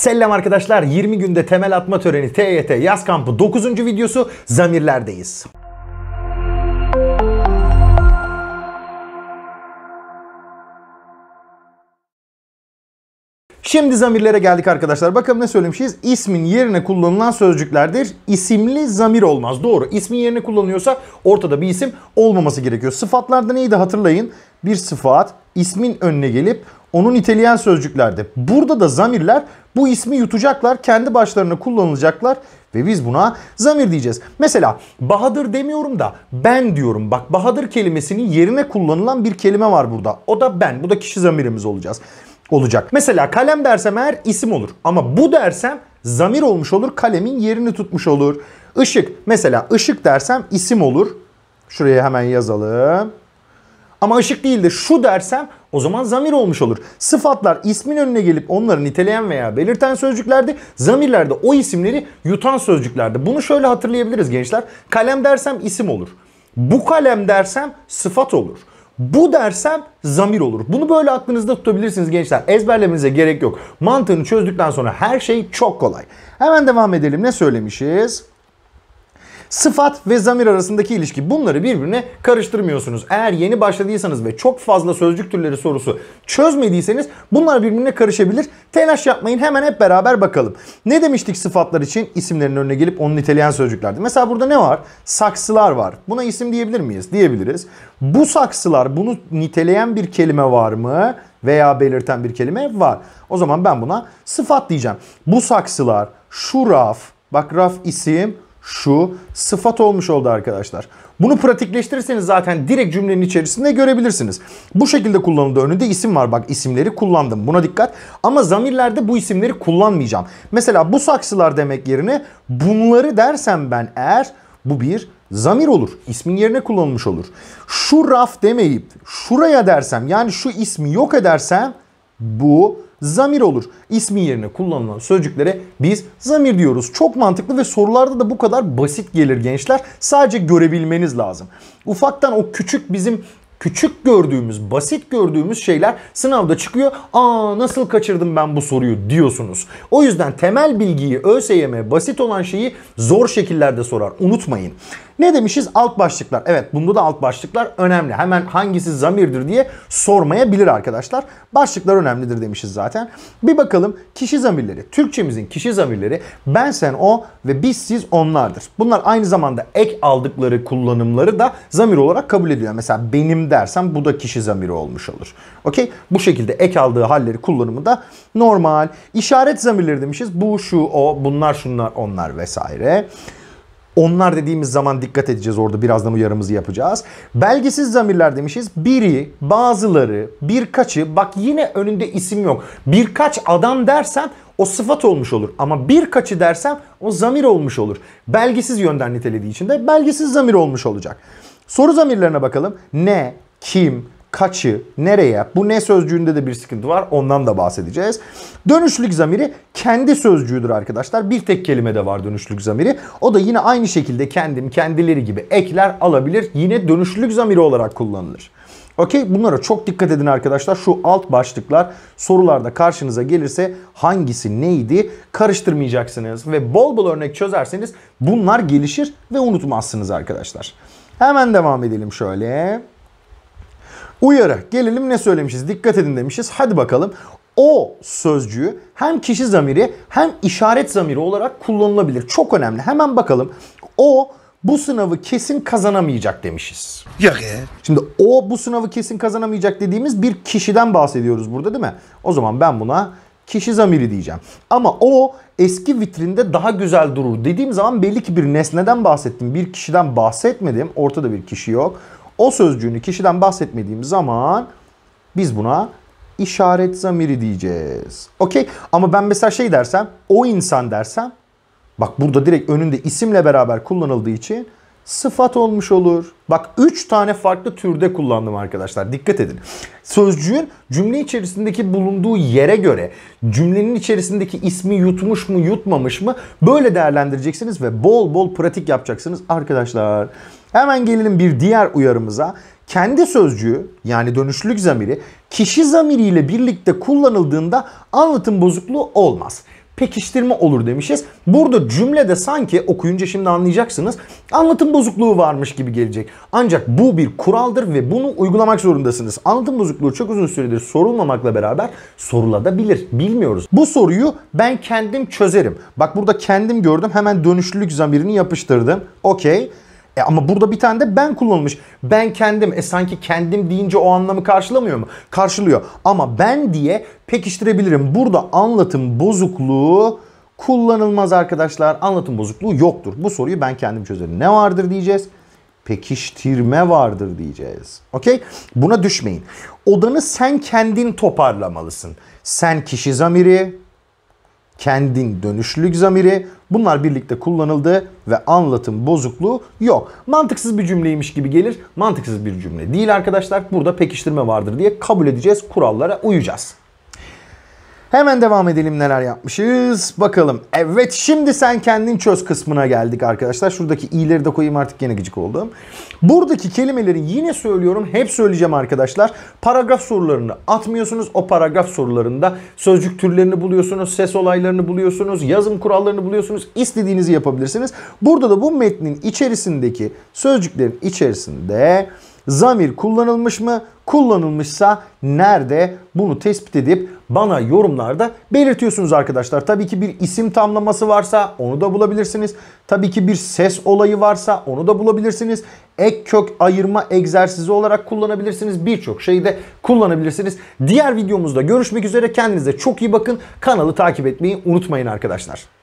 Selam arkadaşlar 20 günde temel atma töreni TYT yaz kampı 9. videosu Zamirler'deyiz. Şimdi zamirlere geldik arkadaşlar. Bakalım ne söylemişiz? İsmin yerine kullanılan sözcüklerdir. İsimli zamir olmaz. Doğru. İsmin yerine kullanıyorsa ortada bir isim olmaması gerekiyor. Sıfatlarda neydi hatırlayın. Bir sıfat ismin önüne gelip onun niteleyen sözcüklerdi. Burada da zamirler bu ismi yutacaklar, kendi başlarına kullanılacaklar ve biz buna zamir diyeceğiz. Mesela Bahadır demiyorum da ben diyorum. Bak Bahadır kelimesinin yerine kullanılan bir kelime var burada. O da ben. Bu da kişi zamirimiz olacağız olacak. Mesela kalem dersem eğer isim olur ama bu dersem zamir olmuş olur kalemin yerini tutmuş olur. Işık mesela ışık dersem isim olur. Şuraya hemen yazalım. Ama ışık değil de şu dersem o zaman zamir olmuş olur. Sıfatlar ismin önüne gelip onları niteleyen veya belirten sözcüklerde, zamirlerde o isimleri yutan sözcüklerde. Bunu şöyle hatırlayabiliriz gençler. Kalem dersem isim olur. Bu kalem dersem sıfat olur bu dersem zamir olur. Bunu böyle aklınızda tutabilirsiniz gençler. Ezberlemenize gerek yok. Mantığını çözdükten sonra her şey çok kolay. Hemen devam edelim. Ne söylemişiz? Sıfat ve zamir arasındaki ilişki bunları birbirine karıştırmıyorsunuz. Eğer yeni başladıysanız ve çok fazla sözcük türleri sorusu çözmediyseniz bunlar birbirine karışabilir. Telaş yapmayın hemen hep beraber bakalım. Ne demiştik sıfatlar için? İsimlerin önüne gelip onu niteleyen sözcüklerdi. Mesela burada ne var? Saksılar var. Buna isim diyebilir miyiz? Diyebiliriz. Bu saksılar bunu niteleyen bir kelime var mı? Veya belirten bir kelime var. O zaman ben buna sıfat diyeceğim. Bu saksılar, şu raf, bak raf isim, şu sıfat olmuş oldu arkadaşlar. Bunu pratikleştirirseniz zaten direkt cümlenin içerisinde görebilirsiniz. Bu şekilde kullanıldı. Önünde isim var. Bak isimleri kullandım. Buna dikkat. Ama zamirlerde bu isimleri kullanmayacağım. Mesela bu saksılar demek yerine bunları dersem ben eğer bu bir zamir olur. İsmin yerine kullanılmış olur. Şu raf demeyip şuraya dersem yani şu ismi yok edersem bu zamir olur. İsmin yerine kullanılan sözcüklere biz zamir diyoruz. Çok mantıklı ve sorularda da bu kadar basit gelir gençler. Sadece görebilmeniz lazım. Ufaktan o küçük bizim küçük gördüğümüz, basit gördüğümüz şeyler sınavda çıkıyor. Aa nasıl kaçırdım ben bu soruyu diyorsunuz. O yüzden temel bilgiyi, ÖSYM basit olan şeyi zor şekillerde sorar. Unutmayın. Ne demişiz? Alt başlıklar. Evet bunda da alt başlıklar önemli. Hemen hangisi zamirdir diye sormayabilir arkadaşlar. Başlıklar önemlidir demişiz zaten. Bir bakalım kişi zamirleri. Türkçemizin kişi zamirleri ben sen o ve biz siz onlardır. Bunlar aynı zamanda ek aldıkları kullanımları da zamir olarak kabul ediyor. Mesela benim dersem bu da kişi zamiri olmuş olur. Okey? Bu şekilde ek aldığı halleri kullanımı da normal. İşaret zamirleri demişiz. Bu, şu, o, bunlar, şunlar, onlar vesaire. Onlar dediğimiz zaman dikkat edeceğiz orada birazdan uyarımızı yapacağız. Belgesiz zamirler demişiz. Biri, bazıları, birkaçı bak yine önünde isim yok. Birkaç adam dersen o sıfat olmuş olur. Ama birkaçı dersem o zamir olmuş olur. Belgesiz yönden nitelediği için de belgisiz zamir olmuş olacak. Soru zamirlerine bakalım. Ne, kim, kaçı, nereye? Bu ne sözcüğünde de bir sıkıntı var. Ondan da bahsedeceğiz. Dönüşlük zamiri kendi sözcüğüdür arkadaşlar. Bir tek kelime de var dönüşlük zamiri. O da yine aynı şekilde kendim, kendileri gibi ekler alabilir. Yine dönüşlük zamiri olarak kullanılır. Okey bunlara çok dikkat edin arkadaşlar. Şu alt başlıklar sorularda karşınıza gelirse hangisi neydi karıştırmayacaksınız. Ve bol bol örnek çözerseniz bunlar gelişir ve unutmazsınız arkadaşlar. Hemen devam edelim şöyle. Uyarı. Gelelim ne söylemişiz? Dikkat edin demişiz. Hadi bakalım. O sözcüğü hem kişi zamiri hem işaret zamiri olarak kullanılabilir. Çok önemli. Hemen bakalım. O bu sınavı kesin kazanamayacak demişiz. Yok Şimdi o bu sınavı kesin kazanamayacak dediğimiz bir kişiden bahsediyoruz burada değil mi? O zaman ben buna kişi zamiri diyeceğim. Ama o eski vitrinde daha güzel durur dediğim zaman belli ki bir nesneden bahsettim. Bir kişiden bahsetmedim. Ortada bir kişi yok. O sözcüğünü kişiden bahsetmediğimiz zaman biz buna işaret zamiri diyeceğiz. Okey ama ben mesela şey dersem o insan dersem bak burada direkt önünde isimle beraber kullanıldığı için sıfat olmuş olur. Bak 3 tane farklı türde kullandım arkadaşlar. Dikkat edin. Sözcüğün cümle içerisindeki bulunduğu yere göre cümlenin içerisindeki ismi yutmuş mu yutmamış mı böyle değerlendireceksiniz ve bol bol pratik yapacaksınız arkadaşlar. Hemen gelelim bir diğer uyarımıza. Kendi sözcüğü yani dönüşlülük zamiri kişi zamiriyle birlikte kullanıldığında anlatım bozukluğu olmaz. Pekiştirme olur demişiz. Burada cümlede sanki okuyunca şimdi anlayacaksınız anlatım bozukluğu varmış gibi gelecek. Ancak bu bir kuraldır ve bunu uygulamak zorundasınız. Anlatım bozukluğu çok uzun süredir sorulmamakla beraber sorulabilir. Bilmiyoruz. Bu soruyu ben kendim çözerim. Bak burada kendim gördüm hemen dönüşlülük zamirini yapıştırdım. Okey. E ama burada bir tane de ben kullanılmış. Ben kendim. E sanki kendim deyince o anlamı karşılamıyor mu? Karşılıyor. Ama ben diye pekiştirebilirim. Burada anlatım bozukluğu kullanılmaz arkadaşlar. Anlatım bozukluğu yoktur. Bu soruyu ben kendim çözerim. Ne vardır diyeceğiz? Pekiştirme vardır diyeceğiz. Okey? Buna düşmeyin. Odanı sen kendin toparlamalısın. Sen kişi zamiri, kendin dönüşlülük zamiri bunlar birlikte kullanıldı ve anlatım bozukluğu yok. Mantıksız bir cümleymiş gibi gelir. Mantıksız bir cümle değil arkadaşlar. Burada pekiştirme vardır diye kabul edeceğiz. Kurallara uyacağız. Hemen devam edelim neler yapmışız. Bakalım. Evet şimdi sen kendin çöz kısmına geldik arkadaşlar. Şuradaki i'leri de koyayım artık yine gıcık oldum. Buradaki kelimeleri yine söylüyorum. Hep söyleyeceğim arkadaşlar. Paragraf sorularını atmıyorsunuz. O paragraf sorularında sözcük türlerini buluyorsunuz. Ses olaylarını buluyorsunuz. Yazım kurallarını buluyorsunuz. İstediğinizi yapabilirsiniz. Burada da bu metnin içerisindeki sözcüklerin içerisinde Zamir kullanılmış mı? Kullanılmışsa nerede? Bunu tespit edip bana yorumlarda belirtiyorsunuz arkadaşlar. Tabii ki bir isim tamlaması varsa onu da bulabilirsiniz. Tabii ki bir ses olayı varsa onu da bulabilirsiniz. Ek kök ayırma egzersizi olarak kullanabilirsiniz. Birçok şeyi de kullanabilirsiniz. Diğer videomuzda görüşmek üzere. Kendinize çok iyi bakın. Kanalı takip etmeyi unutmayın arkadaşlar.